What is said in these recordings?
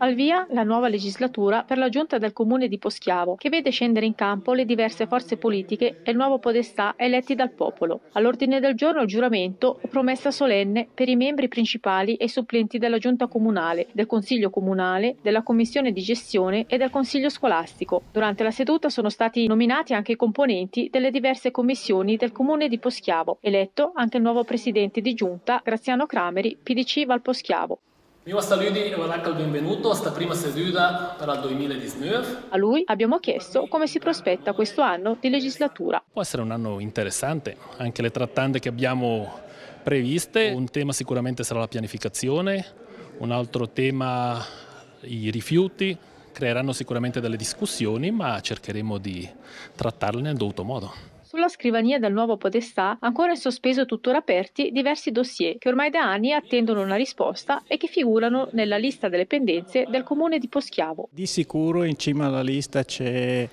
Al via la nuova legislatura per la giunta del comune di Poschiavo, che vede scendere in campo le diverse forze politiche e il nuovo podestà eletti dal popolo. All'ordine del giorno il giuramento o promessa solenne per i membri principali e supplenti della giunta comunale, del consiglio comunale, della commissione di gestione e del consiglio scolastico. Durante la seduta sono stati nominati anche i componenti delle diverse commissioni del comune di Poschiavo, eletto anche il nuovo presidente di giunta Graziano Crameri, PDC Valposchiavo. Mi va saluti e un benvenuto a questa prima seduta per il 2019. A lui abbiamo chiesto come si prospetta questo anno di legislatura. Può essere un anno interessante, anche le trattande che abbiamo previste. Un tema sicuramente sarà la pianificazione, un altro tema i rifiuti, creeranno sicuramente delle discussioni ma cercheremo di trattarle nel dovuto modo. Sulla scrivania del nuovo podestà, ancora in sospeso tuttora aperti, diversi dossier che ormai da anni attendono una risposta e che figurano nella lista delle pendenze del comune di Poschiavo. Di sicuro in cima alla lista c'è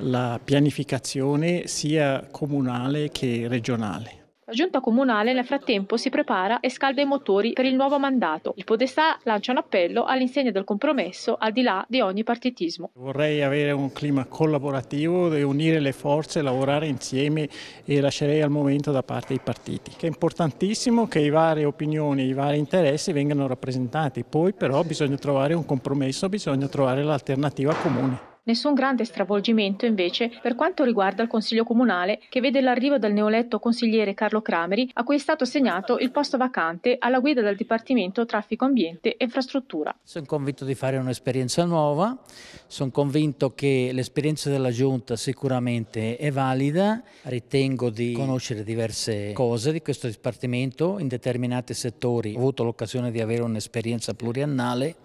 la pianificazione sia comunale che regionale. La giunta comunale nel frattempo si prepara e scalda i motori per il nuovo mandato. Il Podestà lancia un appello all'insegna del compromesso al di là di ogni partitismo. Vorrei avere un clima collaborativo, unire le forze, lavorare insieme e lascerei al momento da parte i partiti. è importantissimo che le varie opinioni, i vari interessi vengano rappresentati, poi però bisogna trovare un compromesso, bisogna trovare l'alternativa comune. Nessun grande stravolgimento invece per quanto riguarda il Consiglio Comunale che vede l'arrivo del neoletto consigliere Carlo Crameri a cui è stato assegnato il posto vacante alla guida del Dipartimento Traffico Ambiente e Infrastruttura. Sono convinto di fare un'esperienza nuova, sono convinto che l'esperienza della Giunta sicuramente è valida, ritengo di conoscere diverse cose di questo Dipartimento in determinati settori, ho avuto l'occasione di avere un'esperienza pluriannale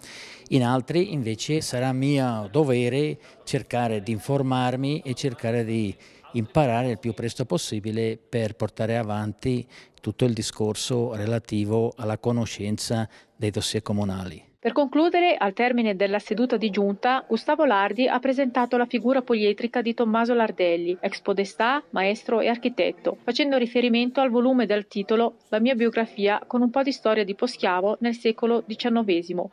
in altri invece sarà mio dovere cercare di informarmi e cercare di imparare il più presto possibile per portare avanti tutto il discorso relativo alla conoscenza dei dossier comunali. Per concludere, al termine della seduta di giunta, Gustavo Lardi ha presentato la figura polietrica di Tommaso Lardelli, ex podestà, maestro e architetto, facendo riferimento al volume dal titolo La mia biografia con un po' di storia di Poschiavo nel secolo XIX,